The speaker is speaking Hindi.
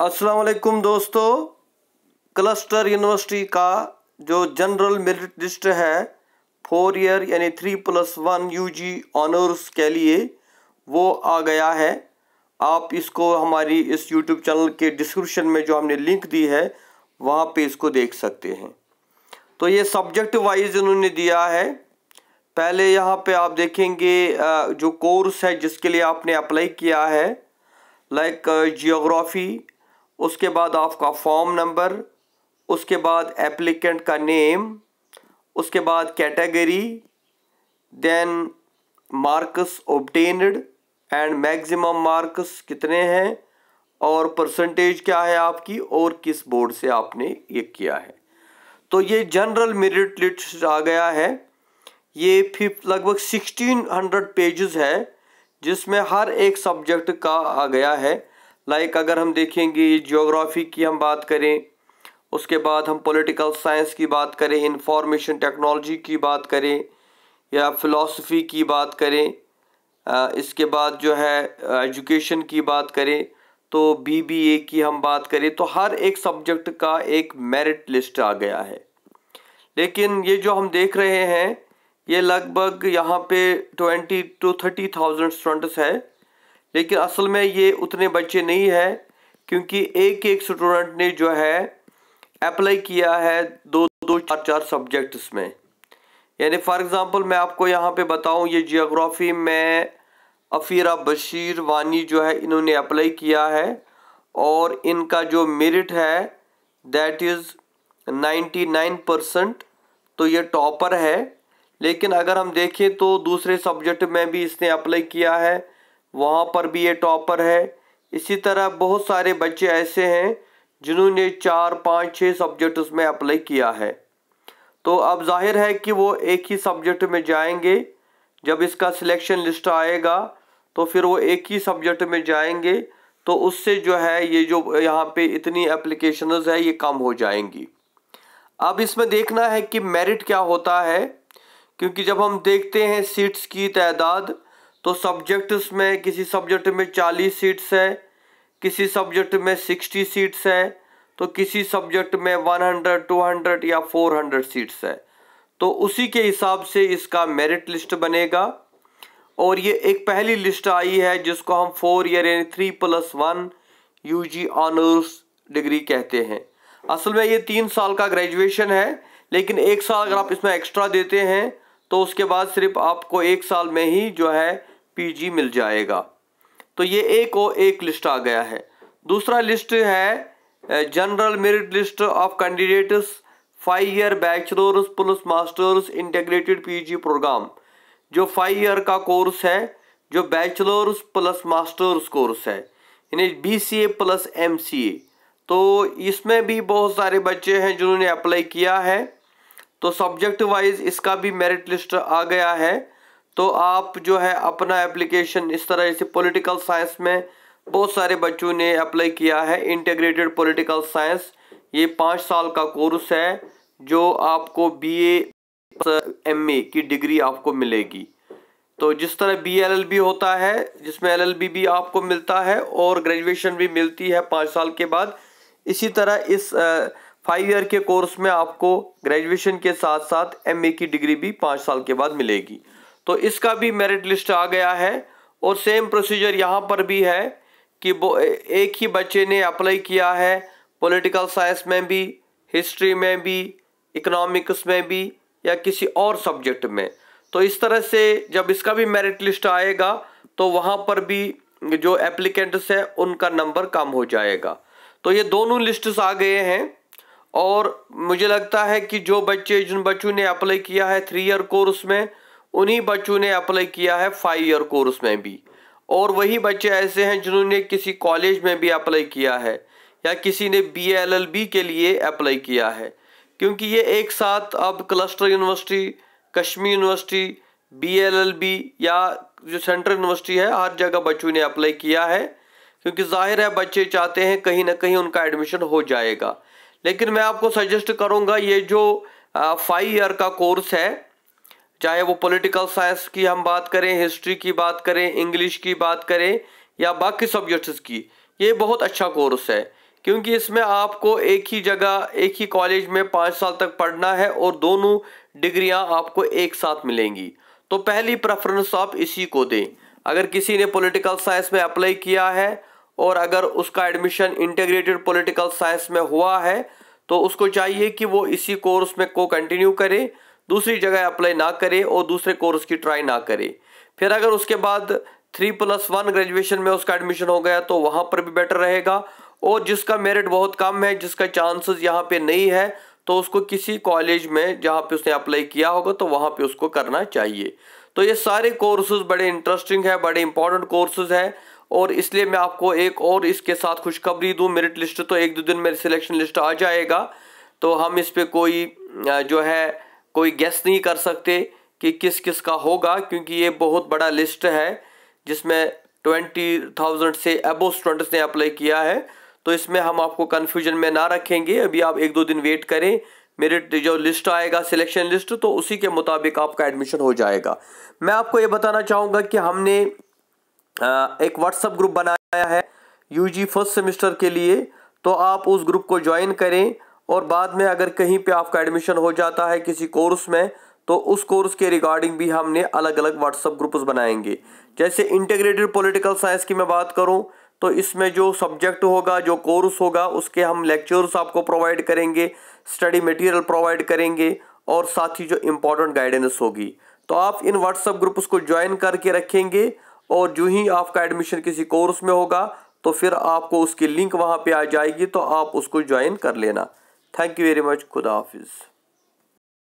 अस्सलाम दोस्तों क्लस्टर यूनिवर्सिटी का जो जनरल मेरिट लिस्ट है फोर ईयर यानी three plus one U G honours के लिए वो आ गया है आप इसको हमारी इस यूट्यूब चैनल के डिस्क्रिप्शन में जो हमने लिंक दी है वहाँ पे इसको देख सकते हैं तो ये सब्जेक्ट वाइज इन्होंने दिया है पहले यहाँ पे आप देखेंगे जो कोर्स है जिसके लिए आपने अप्लाई किया है लाइक जियोग्राफी उसके बाद आपका फॉर्म नंबर उसके बाद एप्लीकेंट का नेम उसके बाद category then marks obtained and maximum marks कितने हैं और परसेंटेज क्या है आपकी और किस बोर्ड से आपने ये किया है तो ये जनरल मेरिट लिस्ट आ गया है ये फिफ्थ लगभग सिक्सटीन हंड्रेड पेजेस है जिसमें हर एक सब्जेक्ट का आ गया है लाइक अगर हम देखेंगे जियोग्राफी की हम बात करें उसके बाद हम पॉलिटिकल साइंस की बात करें इंफॉर्मेशन टेक्नोलॉजी की बात करें या फ़िलासफ़ी की बात करें इसके बाद जो है एजुकेशन की बात करें तो बीबीए की हम बात करें तो हर एक सब्जेक्ट का एक मेरिट लिस्ट आ गया है लेकिन ये जो हम देख रहे हैं ये लगभग यहाँ पे twenty two thirty thousand students है लेकिन असल में ये उतने बच्चे नहीं है क्योंकि एक एक स्टूडेंट ने जो है अप्लाई किया है दो दो चार चार सब्जेक्ट्स में यानी फॉर एग्ज़ाम्पल मैं आपको यहाँ पे बताऊँ ये जियोग्राफी में अफ़ीरा बशीर वानी जो है इन्होंने अप्लाई किया है और इनका जो मेरिट है that is ninety nine percent तो ये टॉपर है लेकिन अगर हम देखें तो दूसरे सब्जेक्ट में भी इसने अप्लाई किया है वहाँ पर भी ये टॉपर है इसी तरह बहुत सारे बच्चे ऐसे हैं जिन्होंने चार पाँच छः सब्जेक्ट उसमें अप्लाई किया है तो अब जाहिर है कि वो एक ही सब्जेक्ट में जाएंगे जब इसका सिलेक्शन लिस्ट आएगा तो फिर वो एक ही सब्जेक्ट में जाएंगे तो उससे जो है ये जो यहाँ पे इतनी एप्लीकेशन है ये कम हो जाएंगी अब इसमें देखना है कि मेरिट क्या होता है क्योंकि जब हम देखते हैं सीट्स की तादाद तो सब्जेक्ट्स में किसी सब्जेक्ट में चालीस सीट्स है किसी सब्जेक्ट में सिक्सटी सीट्स है तो किसी सब्जेक्ट में वन हंड्रेड टू हंड्रेड या फोर हंड्रेड सीट्स है तो उसी के हिसाब से इसका मेरिट लिस्ट बनेगा और ये एक पहली लिस्ट आई है जिसको हम फोर ईयर यानी three plus one U G honours degree कहते हैं असल में ये तीन साल का ग्रेजुएशन है लेकिन एक साल अगर आप इसमें एक्स्ट्रा देते हैं तो उसके बाद सिर्फ आपको एक साल में ही जो है पीजी मिल जाएगा तो ये एक ओ एक लिस्ट आ गया है दूसरा लिस्ट है general merit list of candidates five year bachelors plus masters integrated PG programme जो फाइव ईयर का कोर्स है जो बैचलर्स प्लस मास्टर्स कोर्स है यानी B C A plus M C A तो इसमें भी बहुत सारे बच्चे हैं जिन्होंने अप्लाई किया है तो सब्जेक्ट वाइज इसका भी मेरिट लिस्ट आ गया है तो आप जो है अपना एप्लीकेशन इस तरह जैसे पॉलिटिकल साइंस में बहुत सारे बच्चों ने अप्लाई किया है इंटीग्रेटेड पॉलिटिकल साइंस ये पाँच साल का कोर्स है जो आपको बीए एमए की डिग्री आपको मिलेगी तो जिस तरह बी एल एल बी होता है जिसमें एल एल बी भी आपको मिलता है और ग्रेजुएशन भी मिलती है पाँच साल के बाद इसी तरह इस फाइव ईयर के कोर्स में आपको ग्रेजुएशन के साथ साथ एमए की डिग्री भी पाँच साल के बाद मिलेगी तो इसका भी मेरिट लिस्ट आ गया है और सेम प्रोसीजर यहाँ पर भी है कि वो एक ही बच्चे ने अप्लाई किया है पॉलिटिकल साइंस में भी हिस्ट्री में भी इकोनॉमिक्स में भी या किसी और सब्जेक्ट में तो इस तरह से जब इसका भी मेरिट लिस्ट आएगा तो वहाँ पर भी जो एप्लीकेंट्स हैं उनका नंबर कम हो जाएगा तो ये दोनों लिस्ट्स आ गए हैं और मुझे लगता है कि जो बच्चे जिन बच्चों ने अप्लाई किया है थ्री ईयर कोर्स में उन्हीं बच्चों ने अप्लाई किया है फाइव ईयर कोर्स में भी और वही बच्चे ऐसे हैं जिन्होंने किसी कॉलेज में भी अप्लाई किया है या किसी ने बी एल एल बी के लिए अप्लाई किया है क्योंकि ये एक साथ अब cluster university Kashmir university B L L B या जो सेंट्रल यूनिवर्सिटी है हर जगह बच्चों ने अप्लाई किया है क्योंकि जाहिर है बच्चे चाहते हैं कहीं ना कहीं उनका एडमिशन हो जाएगा लेकिन मैं आपको सजेस्ट करूँगा ये जो फाइव ईयर का कोर्स है चाहे वो पॉलिटिकल साइंस की हम बात करें हिस्ट्री की बात करें इंग्लिश की बात करें या बाकी सब्जेक्ट्स की ये बहुत अच्छा कोर्स है क्योंकि इसमें आपको एक ही जगह एक ही कॉलेज में पाँच साल तक पढ़ना है और दोनों डिग्रियाँ आपको एक साथ मिलेंगी तो पहली प्रेफरेंस आप इसी को दें अगर किसी ने पॉलिटिकल साइंस में अप्लाई किया है और अगर उसका एडमिशन इंटीग्रेटेड पॉलिटिकल साइंस में हुआ है तो उसको चाहिए कि वो इसी कोर्स में को कंटिन्यू करे दूसरी जगह अप्लाई ना करे और दूसरे कोर्स की ट्राई ना करे फिर अगर उसके बाद थ्री प्लस वन ग्रेजुएशन में उसका एडमिशन हो गया तो वहाँ पर भी बेटर रहेगा और जिसका मेरिट बहुत कम है जिसका चांसेस यहाँ पे नहीं है तो उसको किसी कॉलेज में जहाँ पे उसने अप्लाई किया होगा तो वहाँ पे उसको करना चाहिए तो ये सारे कोर्सेज बड़े इंटरेस्टिंग है बड़े इंपॉर्टेंट कोर्सेज हैं और इसलिए मैं आपको एक और इसके साथ खुशखबरी दूँ मेरिट लिस्ट तो एक दो दिन मेरी सिलेक्शन लिस्ट आ जाएगा तो हम इस पर कोई जो है कोई गैस नहीं कर सकते कि किस किस का होगा क्योंकि ये बहुत बड़ा लिस्ट है जिसमें ट्वेंटी थाउजेंड से अबो स्टूडेंट्स ने अप्लाई किया है तो इसमें हम आपको कन्फ्यूजन में ना रखेंगे अभी आप एक दो दिन वेट करें मेरिट जो लिस्ट आएगा सिलेक्शन लिस्ट तो उसी के मुताबिक आपका एडमिशन हो जाएगा मैं आपको ये बताना चाहूँगा कि हमने एक व्हाट्सअप ग्रुप बनाया है यूजी फर्स्ट सेमेस्टर के लिए तो आप उस ग्रुप को ज्वाइन करें और बाद में अगर कहीं पे आपका एडमिशन हो जाता है किसी कोर्स में तो उस कोर्स के रिगार्डिंग भी हमने अलग अलग व्हाट्सअप ग्रुप्स बनाएंगे जैसे इंटीग्रेटेड पॉलिटिकल साइंस की मैं बात करूं तो इसमें जो सब्जेक्ट होगा जो कोर्स होगा उसके हम लेक्चर्स आपको प्रोवाइड करेंगे स्टडी मटेरियल प्रोवाइड करेंगे और साथ ही जो इम्पोर्टेंट गाइडेंस होगी तो आप इन व्हाट्सअप ग्रुप्स को ज्वाइन करके रखेंगे और जो ही आपका एडमिशन किसी कोर्स में होगा तो फिर आपको उसकी लिंक वहाँ पर आ जाएगी तो आप उसको ज्वाइन कर लेना Thank you very much. Kuda